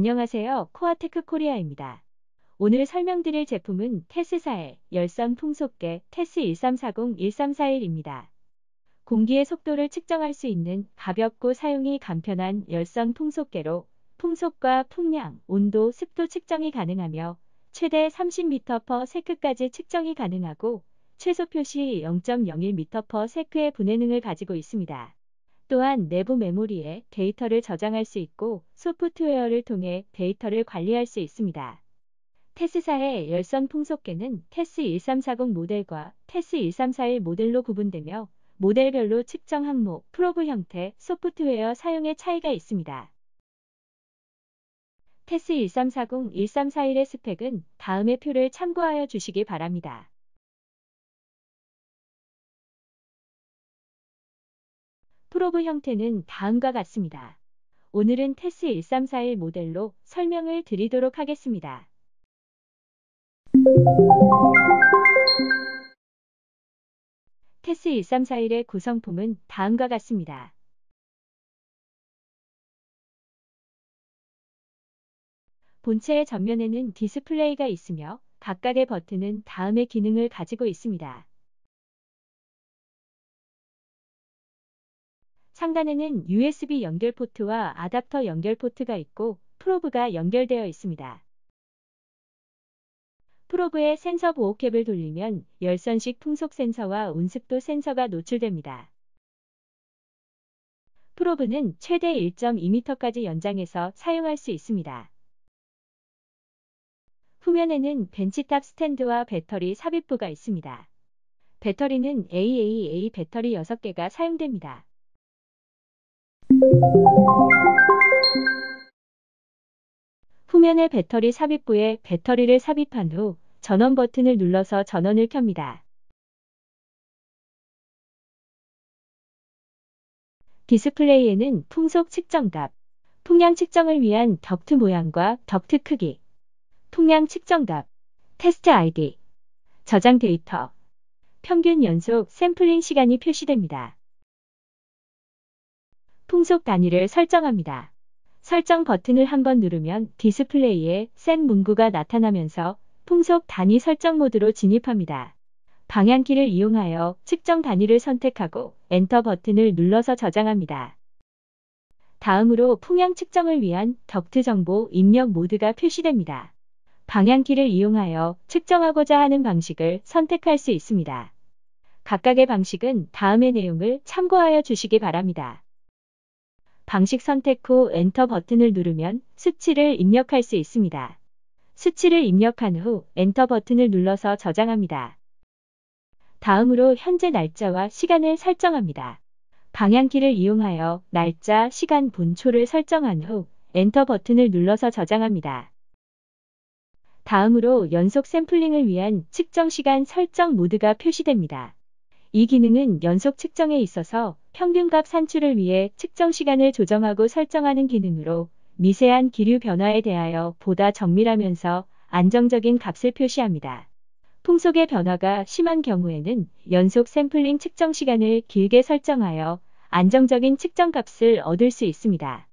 안녕하세요. 코아테크 코리아입니다. 오늘 설명드릴 제품은 테스사의 열선 풍속계 테스 1340-1341입니다. 공기의 속도를 측정할 수 있는 가볍고 사용이 간편한 열선 풍속계로 풍속과 풍량, 온도, 습도 측정이 가능하며 최대 30m/s까지 측정이 가능하고 최소 표시 0.01m/s의 분해능을 가지고 있습니다. 또한 내부 메모리에 데이터를 저장할 수 있고 소프트웨어를 통해 데이터를 관리할 수 있습니다. 테스사의 열선 풍속계는 테스 1340 모델과 테스 1341 모델로 구분되며 모델별로 측정 항목, 프로브 형태, 소프트웨어 사용의 차이가 있습니다. 테스 1340, 1341의 스펙은 다음의 표를 참고하여 주시기 바랍니다. 프로브 형태는 다음과 같습니다. 오늘은 테스 1341 모델로 설명을 드리도록 하겠습니다. 테스 1341의 구성품은 다음과 같습니다. 본체의 전면에는 디스플레이가 있으며 각각의 버튼은 다음의 기능을 가지고 있습니다. 상단에는 USB 연결 포트와 아답터 연결 포트가 있고 프로브가 연결되어 있습니다. 프로브에 센서 보호캡을 돌리면 열선식 풍속 센서와 온습도 센서가 노출됩니다. 프로브는 최대 1.2m까지 연장해서 사용할 수 있습니다. 후면에는 벤치탑 스탠드와 배터리 삽입부가 있습니다. 배터리는 AAA 배터리 6개가 사용됩니다. 후면의 배터리 삽입부에 배터리를 삽입한 후 전원 버튼을 눌러서 전원을 켭니다. 디스플레이에는 풍속 측정값, 풍량 측정을 위한 덕트 모양과 덕트 크기, 풍량 측정값, 테스트 아이디, 저장 데이터, 평균 연속 샘플링 시간이 표시됩니다. 풍속 단위를 설정합니다. 설정 버튼을 한 번 누르면 디스플레이에 센 문구가 나타나면서 풍속 단위 설정 모드로 진입합니다. 방향키를 이용하여 측정 단위를 선택하고 엔터 버튼을 눌러서 저장합니다. 다음으로 풍향 측정을 위한 덕트 정보 입력 모드가 표시됩니다. 방향키를 이용하여 측정하고자 하는 방식을 선택할 수 있습니다. 각각의 방식은 다음의 내용을 참고하여 주시기 바랍니다. 방식 선택 후 엔터 버튼을 누르면 수치를 입력할 수 있습니다. 수치를 입력한 후 엔터 버튼을 눌러서 저장합니다. 다음으로 현재 날짜와 시간을 설정합니다. 방향키를 이용하여 날짜, 시간, 분초를 설정한 후 엔터 버튼을 눌러서 저장합니다. 다음으로 연속 샘플링을 위한 측정 시간 설정 모드가 표시됩니다. 이 기능은 연속 측정에 있어서 평균값 산출을 위해 측정 시간을 조정하고 설정하는 기능으로 미세한 기류 변화에 대하여 보다 정밀하면서 안정적인 값을 표시합니다. 풍속의 변화가 심한 경우에는 연속 샘플링 측정 시간을 길게 설정하여 안정적인 측정 값을 얻을 수 있습니다.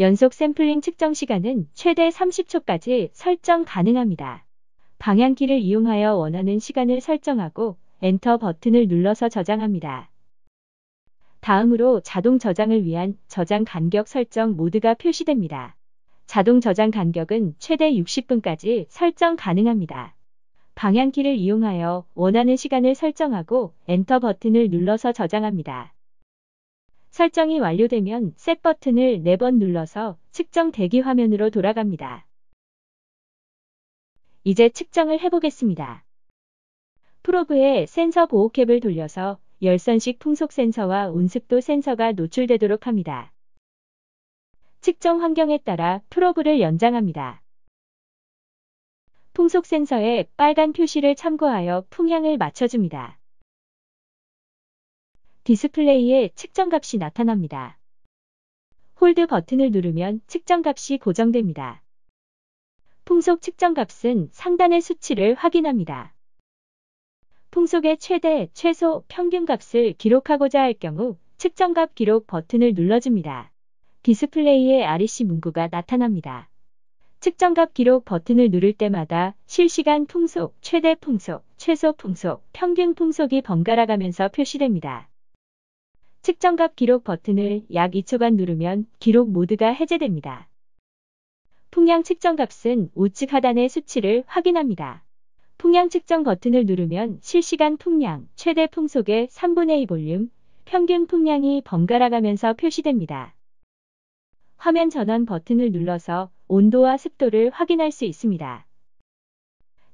연속 샘플링 측정 시간은 최대 30초까지 설정 가능합니다. 방향키를 이용하여 원하는 시간을 설정하고 엔터 버튼을 눌러서 저장합니다. 다음으로 자동 저장을 위한 저장 간격 설정 모드가 표시됩니다. 자동 저장 간격은 최대 60분까지 설정 가능합니다. 방향키를 이용하여 원하는 시간을 설정하고 엔터 버튼을 눌러서 저장합니다. 설정이 완료되면 셋 버튼을 4번 눌러서 측정 대기 화면으로 돌아갑니다. 이제 측정을 해보겠습니다. 프로브에 센서 보호캡을 돌려서 열선식 풍속 센서와 온습도 센서가 노출되도록 합니다. 측정 환경에 따라 프로브를 연장합니다. 풍속 센서에 빨간 표시를 참고하여 풍향을 맞춰줍니다. 디스플레이에 측정값이 나타납니다. 홀드 버튼을 누르면 측정값이 고정됩니다. 풍속 측정값은 상단의 수치를 확인합니다. 풍속의 최대, 최소, 평균값을 기록하고자 할 경우 측정값 기록 버튼을 눌러줍니다. 디스플레이에 REC 문구가 나타납니다. 측정값 기록 버튼을 누를 때마다 실시간 풍속, 최대 풍속, 최소 풍속, 평균 풍속이 번갈아 가면서 표시됩니다. 측정값 기록 버튼을 약 2초간 누르면 기록 모드가 해제됩니다. 풍량 측정값은 우측 하단의 수치를 확인합니다. 풍량 측정 버튼을 누르면 실시간 풍량, 최대 풍속의 3분의 2 볼륨, 평균 풍량이 번갈아가면서 표시됩니다. 화면 전원 버튼을 눌러서 온도와 습도를 확인할 수 있습니다.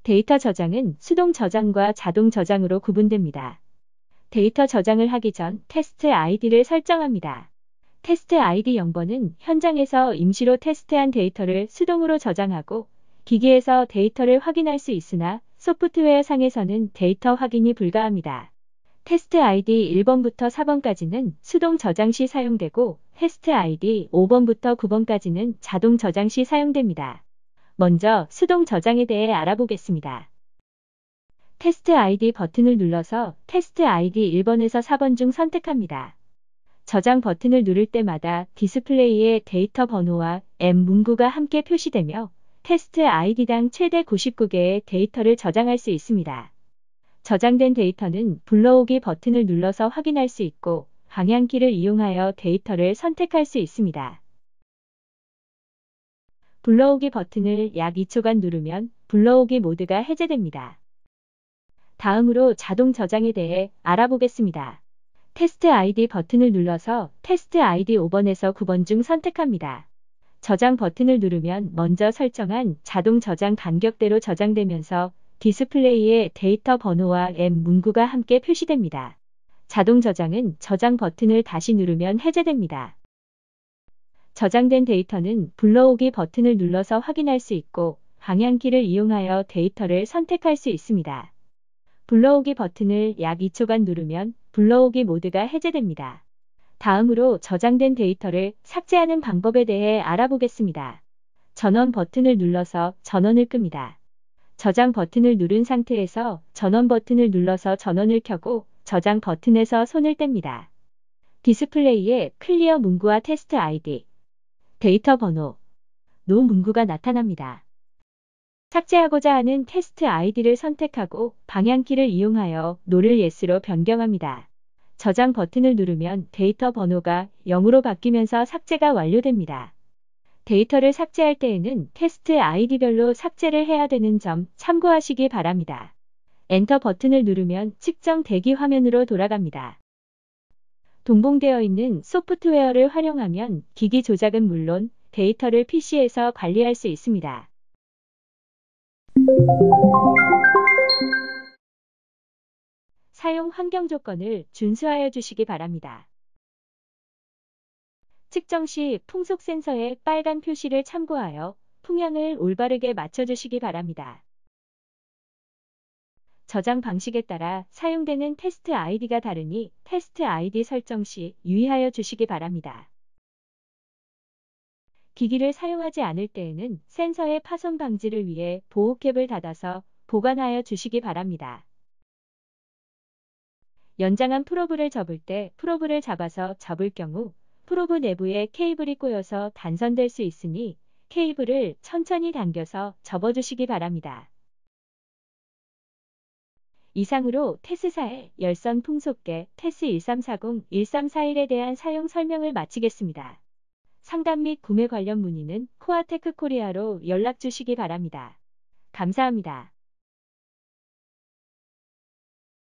데이터 저장은 수동 저장과 자동 저장으로 구분됩니다. 데이터 저장을 하기 전 테스트 아이디를 설정합니다. 테스트 아이디 0번은 현장에서 임시로 테스트한 데이터를 수동으로 저장하고 기기에서 데이터를 확인할 수 있으나 소프트웨어 상에서는 데이터 확인이 불가합니다. 테스트 ID 1번부터 4번까지는 수동 저장 시 사용되고 테스트 ID 5번부터 9번까지는 자동 저장 시 사용됩니다. 먼저 수동 저장에 대해 알아보겠습니다. 테스트 ID 버튼을 눌러서 테스트 ID 1번에서 4번 중 선택합니다. 저장 버튼을 누를 때마다 디스플레이에 데이터 번호와 M 문구가 함께 표시되며 테스트 아이디당 최대 99개의 데이터를 저장할 수 있습니다. 저장된 데이터는 불러오기 버튼을 눌러서 확인할 수 있고 방향키를 이용하여 데이터를 선택할 수 있습니다. 불러오기 버튼을 약 2초간 누르면 불러오기 모드가 해제됩니다. 다음으로 자동 저장에 대해 알아보겠습니다. 테스트 아이디 버튼을 눌러서 테스트 아이디 5번에서 9번 중 선택합니다. 저장 버튼을 누르면 먼저 설정한 자동 저장 간격대로 저장되면서 디스플레이에 데이터 번호와 M 문구가 함께 표시됩니다. 자동 저장은 저장 버튼을 다시 누르면 해제됩니다. 저장된 데이터는 불러오기 버튼을 눌러서 확인할 수 있고 방향키를 이용하여 데이터를 선택할 수 있습니다. 불러오기 버튼을 약 2초간 누르면 불러오기 모드가 해제됩니다. 다음으로 저장된 데이터를 삭제하는 방법에 대해 알아보겠습니다. 전원 버튼을 눌러서 전원을 끕니다. 저장 버튼을 누른 상태에서 전원 버튼을 눌러서 전원을 켜고 저장 버튼에서 손을 뗍니다. 디스플레이에 클리어 문구와 테스트 아이디, 데이터 번호, 노 문구가 나타납니다. 삭제하고자 하는 테스트 아이디를 선택하고 방향키를 이용하여 노를 yes로 변경합니다. 저장 버튼을 누르면 데이터 번호가 0으로 바뀌면서 삭제가 완료됩니다. 데이터를 삭제할 때에는 테스트 아이디별로 삭제를 해야 되는 점 참고하시기 바랍니다. 엔터 버튼을 누르면 측정 대기 화면으로 돌아갑니다. 동봉되어 있는 소프트웨어를 활용하면 기기 조작은 물론 데이터를 PC에서 관리할 수 있습니다. 사용 환경 조건을 준수하여 주시기 바랍니다. 측정 시 풍속 센서의 빨간 표시를 참고하여 풍향을 올바르게 맞춰주시기 바랍니다. 저장 방식에 따라 사용되는 테스트 아이디가 다르니 테스트 아이디 설정 시 유의하여 주시기 바랍니다. 기기를 사용하지 않을 때에는 센서의 파손 방지를 위해 보호캡을 닫아서 보관하여 주시기 바랍니다. 연장한 프로브를 접을 때 프로브를 잡아서 접을 경우 프로브 내부에 케이블이 꼬여서 단선될 수 있으니 케이블을 천천히 당겨서 접어주시기 바랍니다. 이상으로 테스사의 열선 풍속계 테스 1340-1341에 대한 사용 설명을 마치겠습니다. 상담 및 구매 관련 문의는 코아테크 코리아로 연락 주시기 바랍니다. 감사합니다.